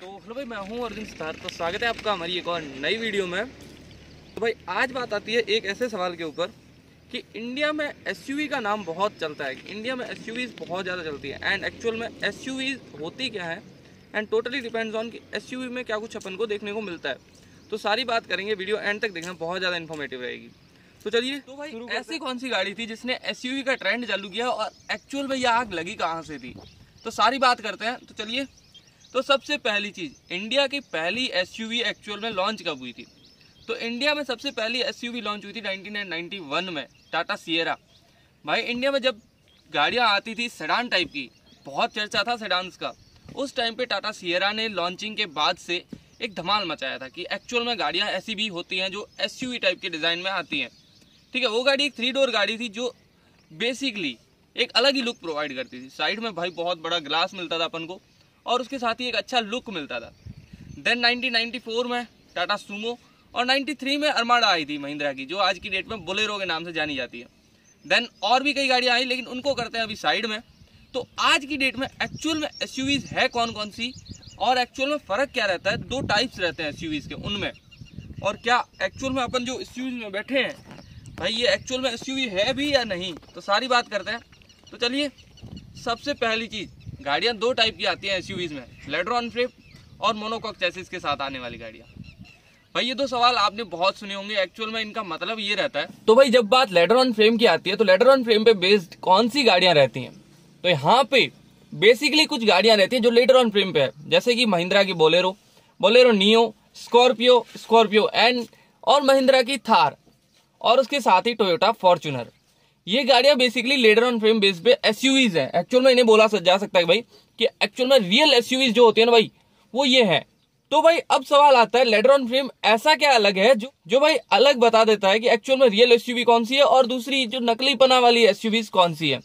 तो हेलो भाई मैं हूँ अर्जुन सिद्धार्थ तो स्वागत है आपका हमारी एक और नई वीडियो में तो भाई आज बात आती है एक ऐसे सवाल के ऊपर कि इंडिया में एस का नाम बहुत चलता है इंडिया में एस बहुत ज़्यादा चलती है एंड एक्चुअल में एस होती क्या है एंड टोटली डिपेंड्स ऑन कि एस में क्या कुछ अपन को देखने को मिलता है तो सारी बात करेंगे वीडियो एंड तक देखना बहुत ज़्यादा इन्फॉर्मेटिव रहेगी तो चलिए तो भाई ऐसी कौन सी गाड़ी थी जिसने एस का ट्रेंड चालू किया और एक्चुअल में यह आग लगी कहाँ से थी तो सारी बात करते हैं तो चलिए तो सबसे पहली चीज़ इंडिया की पहली एस एक्चुअल में लॉन्च कब हुई थी तो इंडिया में सबसे पहली एस लॉन्च हुई थी नाइनटीन में टाटा सियरा भाई इंडिया में जब गाड़ियाँ आती थी सेडान टाइप की बहुत चर्चा था सेडान्स का उस टाइम पे टाटा सियरा ने लॉन्चिंग के बाद से एक धमाल मचाया था कि एक्चुअल में गाड़ियाँ ऐसी भी होती हैं जो एस टाइप के डिज़ाइन में आती हैं ठीक है वो गाड़ी एक थ्री डोर गाड़ी थी जो बेसिकली एक अलग ही लुक प्रोवाइड करती थी साइड में भाई बहुत बड़ा ग्लास मिलता था अपन को और उसके साथ ही एक अच्छा लुक मिलता था देन नाइनटीन में टाटा सूमो और 93 में अरमाडा आई थी महिंद्रा की जो आज की डेट में बोलेरो के नाम से जानी जाती है देन और भी कई गाड़ियाँ आई लेकिन उनको करते हैं अभी साइड में तो आज की डेट में एक्चुअल में एस है कौन कौन सी और एक्चुअल में फ़र्क क्या रहता है दो टाइप्स रहते हैं एस के उनमें और क्या एक्चुअल में अपन जो एस में बैठे हैं भाई ये एक्चुअल में एस है भी या नहीं तो सारी बात करते हैं तो चलिए सबसे पहली चीज़ गाड़ियाँ दो टाइप की आती हैं एस में लेड्रॉन फ्लिप और मोनोकॉक चैसिस के साथ आने वाली गाड़ियाँ भाई ये दो सवाल आपने बहुत सुने होंगे एक्चुअल में इनका मतलब ये रहता है तो भाई जब बात लेडर ऑन फ्रेम की आती है तो लेटर ऑन फ्रेम पे बेस्ड कौन सी गाड़ियां रहती हैं तो यहाँ पे बेसिकली कुछ गाड़ियां रहती हैं जो लेडर ऑन फ्रेम पे है जैसे कि महिंद्रा की Bolero Bolero Neo Scorpio Scorpio and और महिंद्रा की थार और उसके साथ ही टोयोटा फॉर्चुनर ये गाड़ियां basically ladder on frame base पे एस यूवीज है एक्चुअल में इन्हें बोला जा सकता है भाई कि एक्चुअल में रियल एसयूवीज जो होती है ना भाई वो ये है तो भाई अब सवाल आता है लेडर ऑन फ्रेम ऐसा क्या अलग है जो जो भाई अलग बता देता है कि एक्चुअल में रियल एसयूवी कौन सी है और दूसरी जो नकली पना वाली एसयूवीज कौन सी है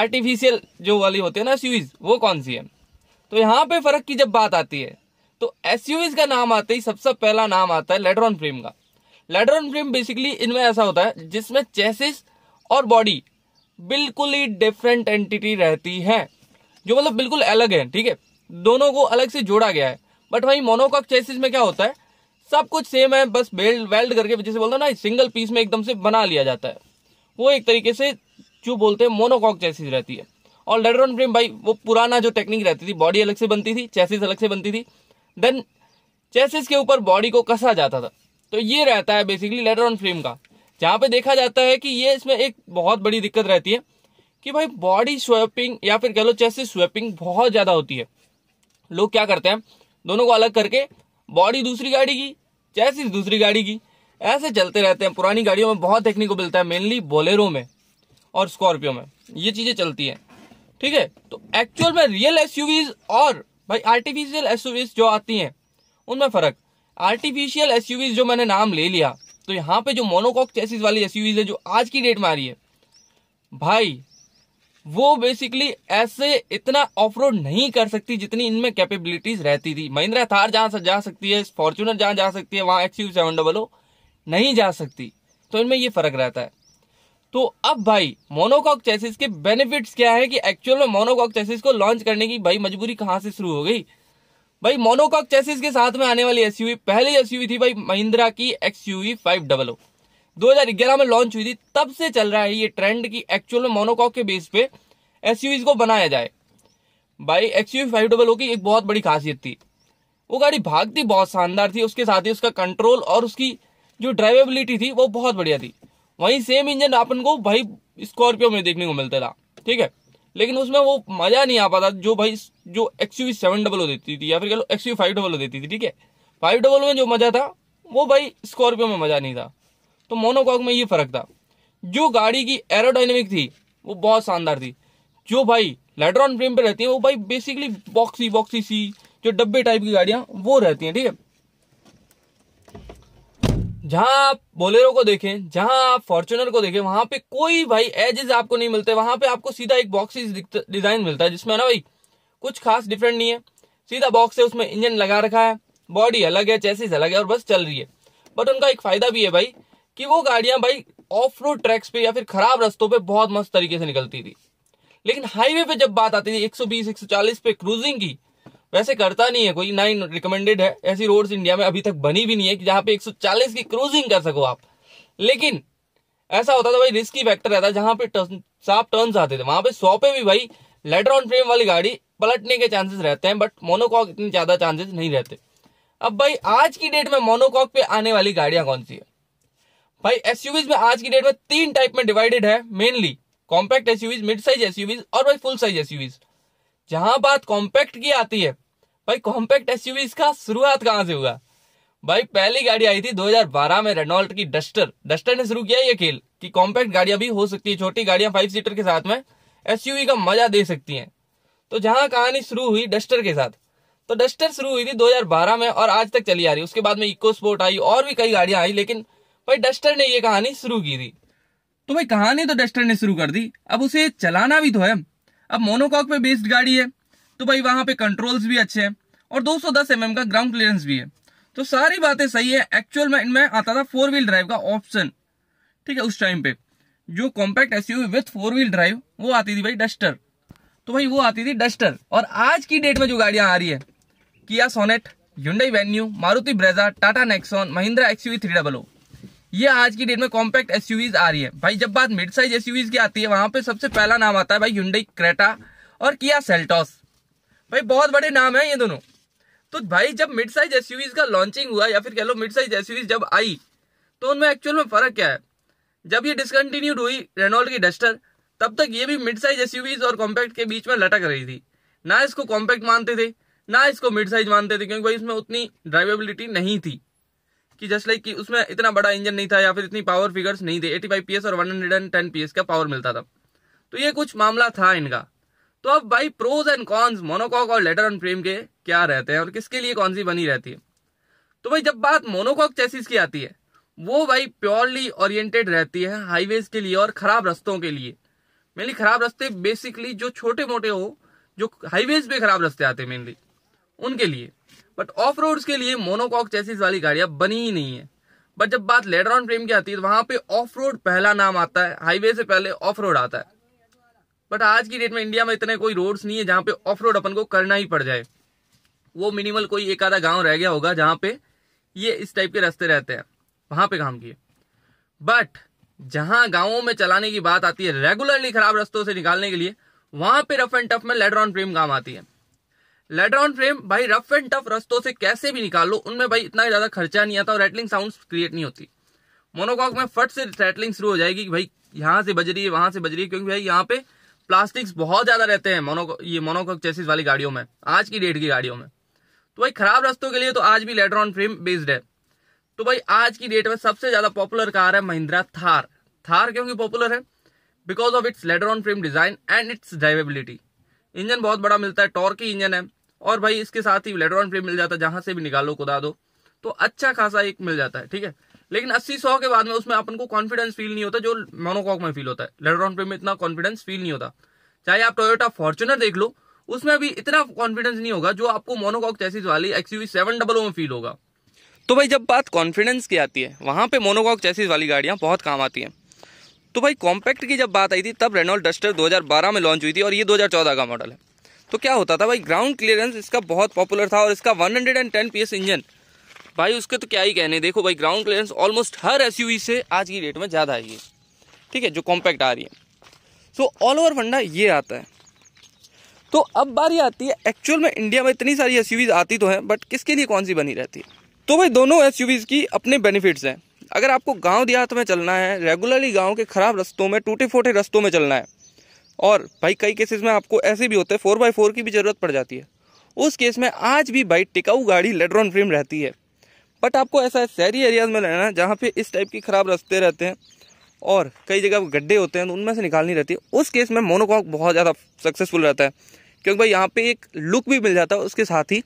आर्टिफिशियल जो वाली होती है ना एसयूवीज वो कौन सी है तो यहाँ पे फर्क की जब बात आती है तो एसयूवीज का नाम आते ही सबसे सब पहला नाम आता है लेडर ऑन फ्रेम का लेडर ऑन फ्रेम बेसिकली इनमें ऐसा होता है जिसमें चेसिस और बॉडी बिल्कुल ही डिफरेंट एंटिटी रहती है जो मतलब बिल्कुल अलग है ठीक है दोनों को अलग से जोड़ा गया है बट वही मोनोकॉक चेसिस में क्या होता है सब कुछ सेम है बस वेल्ड वेल्ड करके जैसे बोलते हैं ना सिंगल पीस में एकदम से बना लिया जाता है वो एक तरीके से जो बोलते हैं मोनोकॉक चेसिस रहती है और लेटर ऑन फ्रेम भाई वो पुराना जो टेक्निक रहती थी बॉडी अलग से बनती थी चेसिस अलग से बनती थी देन चेसिस के ऊपर बॉडी को कसा जाता था तो ये रहता है बेसिकली लेटर ऑन फ्रेम का यहाँ पे देखा जाता है कि ये इसमें एक बहुत बड़ी दिक्कत रहती है कि भाई बॉडी स्वेपिंग या फिर कह लो चेस्ट स्वेपिंग बहुत ज्यादा होती है लोग क्या करते हैं दोनों को अलग करके बॉडी दूसरी गाड़ी की चेस्ट दूसरी गाड़ी की ऐसे चलते रहते हैं पुरानी गाड़ियों में बहुत देखने को मिलता है मेनली बोलेरो में और स्कॉर्पियो में ये चीजें चलती है ठीक है तो एक्चुअल में रियल एस और भाई आर्टिफिशियल एस जो आती हैं उनमें फर्क आर्टिफिशियल एस जो मैंने नाम ले लिया तो यहाँ पे जो मोनोकॉक चेसिस वाली एस है जो आज की डेट में आ रही है भाई वो बेसिकली ऐसे इतना ऑफ रोड नहीं कर सकती जितनी इनमें कैपेबिलिटीज रहती थी महिंद्रा थार जहां से जा सकती है फॉर्चुनर जहां जा सकती है वहां एक्स यू सेवन डबल नहीं जा सकती तो इनमें ये फर्क रहता है तो अब भाई मोनोकॉक चेसिस के बेनिफिट्स क्या है कि एक्चुअल में मोनोकॉक चेसिस को लॉन्च करने की भाई मजबूरी कहां से शुरू हो गई भाई मोनोकॉक चेसिस के साथ में आने वाली एसयूवी पहली एसयूवी थी भाई महिंद्रा की एक्सयूवी फाइव डबल ओ 2011 में लॉन्च हुई थी तब से चल रहा है ये ट्रेंड की एक्चुअल में मोनोकॉक के बेस पे एसयूवीज को बनाया जाए भाई एक्सयूवी फाइव डबल ओ की एक बहुत बड़ी खासियत थी वो गाड़ी भागती बहुत शानदार थी उसके साथ ही उसका कंट्रोल और उसकी जो ड्राइवेबिलिटी थी वो बहुत बढ़िया थी वहीं सेम इंजन अपन को भाई स्कॉर्पियो में देखने को मिलता था ठीक है लेकिन उसमें वो मजा नहीं आ पाता जो भाई जो एक्स यू सेवन डबल हो देती थी या फिर कह लो एक्स यू फाइव डबल हो देती थी ठीक है फाइव डबल में जो मजा था वो भाई स्कॉर्पियो में मजा नहीं था तो मोनोकॉक में ये फर्क था जो गाड़ी की एरोडाइनमिक थी वो बहुत शानदार थी जो भाई लेटरॉन फ्रेम पे रहती है वो भाई बेसिकली बॉक्सी बॉक्सी सी जो डब्बे टाइप की गाड़ियाँ वो रहती हैं ठीक है जहां आप बोलेरो को देखें जहां आप फॉर्चुनर को देखें वहां पे कोई भाई एजेस आपको नहीं मिलते वहां पे आपको सीधा एक बॉक्स डिजाइन मिलता है जिसमें ना भाई कुछ खास डिफरेंट नहीं है सीधा बॉक्स है उसमें इंजन लगा रखा है बॉडी अलग है चेसिस अलग है और बस चल रही है बट उनका एक फायदा भी है भाई कि वो गाड़ियां भाई ऑफ रोड ट्रैक्स पे या फिर खराब रस्तों पे बहुत मस्त तरीके से निकलती थी लेकिन हाईवे पे जब बात आती थी 120 140 पे क्रूजिंग की वैसे करता नहीं है कोई ना ही रिकमेंडेड है ऐसी रोड्स इंडिया में अभी तक बनी भी नहीं है कि जहाँ पे 140 की क्रूजिंग कर सको आप लेकिन ऐसा होता था भाई रिस्की फैक्टर रहता जहाँ पे साफ टर्न आते थे वहां पे सौ पे भी भाई लेटर ऑन फ्रेम वाली गाड़ी पलटने के चांसेस रहते हैं बट मोनोकॉक इतने ज्यादा चांसेस नहीं रहते अब भाई आज की डेट में मोनोकॉक पे आने वाली गाड़ियां कौन सी है भाई एसयूवीज में आज की डेट में तीन टाइप में डिवाइडेड है mainly compact SUVs mid size SUVs और भाई फुल साइज एसयूवीज जहां बात कॉम्पैक्ट की आती है भाई कॉम्पैक्ट एसयूवी का शुरुआत कहाँ से हुआ भाई पहली गाड़ी आई थी 2012 में रेनॉल्ट की डस्टर डस्टर ने शुरू किया ये खेल कि कॉम्पैक्ट गाड़ियां भी हो सकती है छोटी गाड़ियां फाइव सीटर के साथ में एसयूवी का मजा दे सकती हैं तो जहां कहानी शुरू हुई डस्टर के साथ तो डस्टर शुरू हुई थी 2012 में और आज तक चली आ रही उसके बाद में इको स्पोर्ट आई और भी कई गाड़ियां आई लेकिन भाई डस्टर ने ये कहानी शुरू की थी तो भाई कहानी तो डस्टर ने शुरू कर दी अब उसे चलाना भी तो है अब मोनोकॉक पे बेस्ड गाड़ी है तो भाई वहां पे कंट्रोल्स भी अच्छे हैं और 210 mm का ग्राउंड क्लियरेंस भी है तो सारी बातें सही है एक्चुअल में इनमें आता था फोर व्हील ड्राइव का ऑप्शन ठीक है उस टाइम पे जो compact S with four wheel drive वो आती थी भाई डस्टर तो भाई वो आती थी डस्टर और आज की डेट में जो गाड़ियां आ रही है Kia Sonet Hyundai Venue Maruti Brezza Tata Nexon Mahindra XUV three double O ये आज की डेट में कॉम्पैक्ट एस आ रही है भाई जब बात मिड साइज एस की आती है वहां पे सबसे पहला नाम आता है भाई ह्यूंडई क्रेटा और किया सेल्टॉस भाई बहुत बड़े नाम है ये दोनों तो भाई जब मिड साइज एस का लॉन्चिंग हुआ या फिर कह लो मिड साइज एस जब आई तो उनमें एक्चुअल में फर्क क्या है जब ये डिसकंटिन्यूड हुई रेनॉल्ड की डस्टर तब तक ये भी मिड साइज एस और कॉम्पैक्ट के बीच में लटक रही थी ना इसको कॉम्पैक्ट मानते थे ना इसको मिड साइज मानते थे क्योंकि भाई इसमें उतनी ड्राइवेबिलिटी नहीं थी कि जस्ट लाइक कि उसमें इतना बड़ा इंजन नहीं था या फिर इतनी पावर फिगर्स नहीं थे 85 पीएस और 110 पीएस का पावर मिलता था तो ये कुछ मामला था इनका तो अब भाई प्रोज एंड कॉन्स मोनोकॉक और लेटर ऑन फ्रेम के क्या रहते हैं और किसके लिए कौन सी बनी रहती है तो भाई जब बात मोनोकॉक चेसिस की आती है वो भाई प्योरली ओरिएंटेड रहती है हाईवेज के लिए और खराब रस्तों के लिए मेनली खराब रस्ते बेसिकली जो छोटे मोटे हो जो हाईवेज पे खराब रस्ते आते हैं मेनली उनके लिए बट ऑफ रोड के लिए मोनोकॉक चेसिस वाली गाड़ियां बनी ही नहीं है बट जब बात लेडर ऑन फ्रेम की आती है तो वहां पे ऑफ रोड पहला नाम आता है हाईवे से पहले ऑफ रोड आता है बट आज की डेट में इंडिया में इतने कोई रोड्स नहीं है जहां पे ऑफ रोड अपन को करना ही पड़ जाए वो मिनिमल कोई एक आधा गांव रह गया होगा जहां पे ये इस टाइप के रास्ते रहते हैं वहां पे काम किए बट जहां गांवों में चलाने की बात आती है रेगुलरली खराब रस्तों से निकालने के लिए वहां पे रफ एंड टफ में ऑन फ्रेम काम आती है ऑन फ्रेम भाई रफ एंड टफ रस्तों से कैसे भी निकाल लो उनमें भाई इतना ज्यादा खर्चा नहीं आता और रेटलिंग साउंड क्रिएट नहीं होती मोनोकॉक में फट से रेटलिंग शुरू हो जाएगी कि भाई यहां से बज रही है वहां से बज रही है क्योंकि भाई यहाँ पे प्लास्टिक्स बहुत ज्यादा रहते हैं मोनो ये मोनोकोक चेसिस वाली गाड़ियों में आज की डेट की गाड़ियों में तो भाई खराब रास्तों के लिए तो आज भी लेटर ऑन फ्रेम बेस्ड है तो भाई आज की डेट में सबसे ज्यादा पॉपुलर कार है महिंद्रा थार थार क्योंकि पॉपुलर है because of its ladder on frame design and its drivability engine बहुत बड़ा मिलता है टॉर्की इंजन है और भाई इसके साथ ही लेटर ऑन फ्रेम मिल जाता है जहां से भी निकालो कुदा दो तो अच्छा खासा एक मिल जाता है ठीक है लेकिन अस्सी सौ के बाद में उसमें अपन को कॉन्फिडेंस फील नहीं होता जो मोनोकॉक में फील होता है लेडरॉन पे में इतना कॉन्फिडेंस फील नहीं होता चाहे आप टोयोटा फॉर्चुनर देख लो उसमें भी इतना कॉन्फिडेंस नहीं होगा जो आपको मोनोकॉक चैसिस वाली एक्सयूवी सेवन डबल में फील होगा तो भाई जब बात कॉन्फिडेंस की आती है वहाँ पे मोनोकॉक चैसिस वाली गाड़ियाँ बहुत काम आती हैं तो भाई कॉम्पैक्ट की जब बात आई थी तब रेनॉल्ड डस्टर 2012 में लॉन्च हुई थी और ये 2014 का मॉडल है तो क्या होता था भाई ग्राउंड क्लियरेंस इसका बहुत पॉपुलर था और इसका 110 हंड्रेड इंजन भाई उसके तो क्या ही कहने देखो भाई ग्राउंड क्लियरेंस ऑलमोस्ट हर एस से आज की डेट में ज़्यादा आई है ठीक है जो कॉम्पैक्ट आ रही है सो ऑल ओवर फंडा ये आता है तो अब बारी आती है एक्चुअल में इंडिया में इतनी सारी एस आती तो हैं बट किसके लिए कौन सी बनी रहती है तो भाई दोनों एस की अपने बेनिफिट्स हैं अगर आपको गांव देहात में चलना है रेगुलरली गांव के ख़राब रस्तों में टूटे फूटे रस्तों में चलना है और भाई कई केसेस में आपको ऐसे भी होते हैं फोर बाई फोर की भी ज़रूरत पड़ जाती है उस केस में आज भी भाई टिकाऊ गाड़ी लेड्रॉन फ्रेम रहती है बट आपको ऐसा शहरी एरियाज में रहना है जहाँ पे इस टाइप की ख़राब रास्ते रहते हैं और कई जगह गड्ढे होते हैं तो उनमें से निकालनी रहती है उस केस में मोनोकॉक बहुत ज़्यादा सक्सेसफुल रहता है क्योंकि भाई यहाँ पे एक लुक भी मिल जाता है उसके साथ ही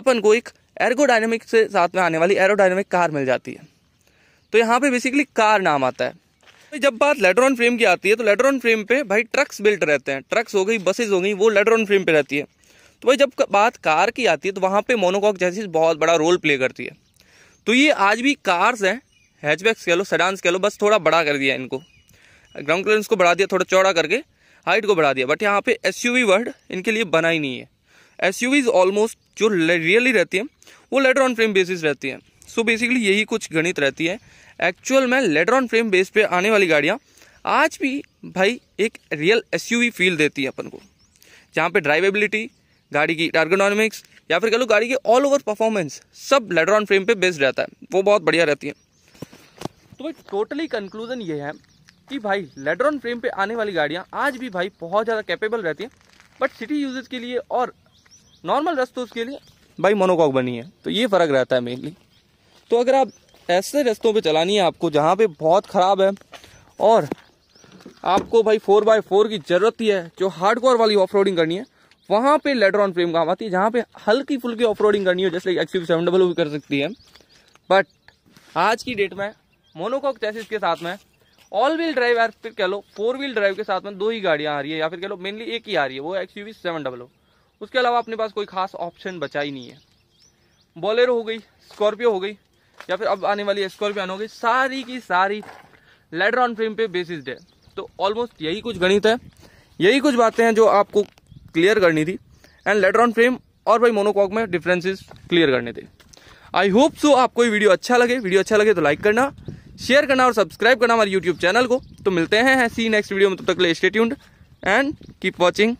अपन को एक एर्गोडाइनमिक से साथ में आने वाली एरोडाइनमिक कार मिल जाती है तो यहाँ पे बेसिकली कार नाम आता है जब बात लेटरॉन फ्रेम की आती है तो लेटरॉन फ्रेम पे भाई ट्रक्स बिल्ट रहते हैं ट्रक्स हो गई बसेज हो गई वो लेटरॉन फ्रेम पे रहती है तो भाई जब बात कार की आती है तो वहाँ पे मोनोकॉक जैसी बहुत बड़ा रोल प्ले करती है तो ये आज भी कार्स हैं हैचबैक्स कह लो सडांस कह लो बस थोड़ा बड़ा कर दिया इनको ग्राउंड क्लियरेंस को बढ़ा दिया थोड़ा चौड़ा करके हाइट को बढ़ा दिया बट यहाँ पे एस वर्ड इनके लिए बना ही नहीं है एस यू ऑलमोस्ट जो रियली रहती हैं वो लेटर ऑन फ्रेम बेसिस रहती हैं सो बेसिकली यही कुछ गणित रहती है एक्चुअल में लेटर ऑन फ्रेम बेस पे आने वाली गाड़ियाँ आज भी भाई एक रियल एस फील देती है अपन को जहाँ पर ड्राइवेबिलिटी गाड़ी की टार्गोनॉमिक्स या फिर कह लो गाड़ी की ऑल ओवर परफॉर्मेंस सब ऑन फ्रेम पे बेस्ड रहता है वो बहुत बढ़िया रहती है तो भाई टोटली कंक्लूजन ये है कि भाई ऑन फ्रेम पे आने वाली गाड़ियाँ आज भी भाई बहुत ज़्यादा कैपेबल रहती हैं बट सिटी यूज के लिए और नॉर्मल रस्तों के लिए भाई मोनोकॉक बनी है तो ये फ़र्क रहता है मेनली तो अगर आप ऐसे रस्तों पर चलानी है आपको जहाँ पर बहुत ख़राब है और आपको भाई फोर बाय फोर की ज़रूरत ही है जो हार्ड कोर वाली ऑफ करनी है वहाँ पे लेटर ऑन फ्रेम काम आती है जहाँ पे हल्की फुल्की ऑफ करनी हो जैसे एक्सयू सेवन डबल भी कर सकती है बट आज की डेट में मोनोकॉक चैसिस के साथ में ऑल व्हील ड्राइव या फिर कह लो फोर व्हील ड्राइव के साथ में दो ही गाड़ियाँ आ रही है या फिर कह लो मेनली एक ही आ रही है वो एक्स यू सेवन डबल उसके अलावा अपने पास कोई खास ऑप्शन बचा ही नहीं है बॉलेरो हो गई स्कॉर्पियो हो गई या फिर अब आने वाली स्कॉर्पियो हो गई सारी की सारी लेटर ऑन फ्रेम पे बेसिस्ड है तो ऑलमोस्ट यही कुछ गणित है यही कुछ बातें हैं जो आपको क्लियर करनी थी एंड लेटर ऑन फ्रेम और भाई मोनोकॉक में डिफरेंसेस क्लियर करने थे आई होप सो आपको ये वीडियो अच्छा लगे वीडियो अच्छा लगे तो लाइक करना शेयर करना और सब्सक्राइब करना हमारे यूट्यूब चैनल को तो मिलते हैं सी नेक्स्ट वीडियो में तब तो तक ले स्टे एंड कीप वॉचिंग